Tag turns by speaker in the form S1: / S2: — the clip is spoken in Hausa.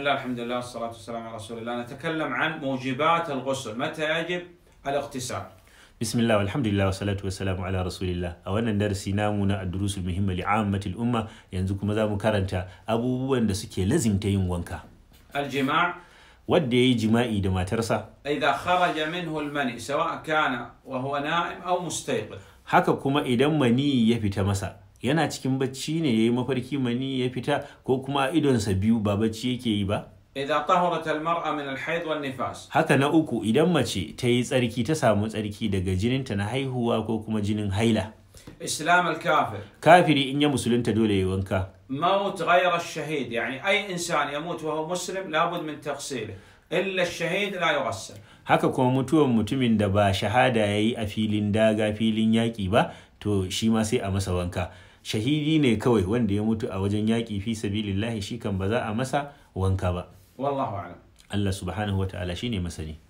S1: بسم الله الحمد لله والصلاة والسلام على رسول الله نتكلم عن موجبات الغسل متى يجب
S2: الاغتسال بسم الله والحمد لله والصلاة والسلام على رسول الله أولا درسي نامونا الدروس المهمة لعامة الأمة ينزوك ماذا مكارنتا أبو بوان دسكي لازم تيم وانكا الجماع ودي جمائي ما ترسى
S1: إذا خرج منه المني سواء كان وهو نائم أو مستيقظ
S2: هكا كما إذا مني يفي تمسا yana cikin bacci ne yayi mafarki mani ya fita ko kuma idonsa biyu ba bacci yake yi ba
S1: إذا طهرت المرأة من الحيض والنفاس
S2: haka na uku idan mace ta yi tsarki ta samu tsarki daga jininta na haihuwa ko kuma jinin haila
S1: إسلام الكافر
S2: كافري إن مسلم تدول يوانكا
S1: موت غير الشهيد يعني ya إنسان wa musulun, مسلم min من تغسيله إلا الشهيد لا يغسل
S2: haka kuma mutuwan mutumin da ba shahada ya yi a filin daga filin yaƙi ba to shi ma sai a masa wanka shahidi ne kawai wanda ya mutu a wajen yaƙi fi sabilillahi shi kan ba za a masa wanka ba wallahu Allah subhanahu wa ta'ala ne masani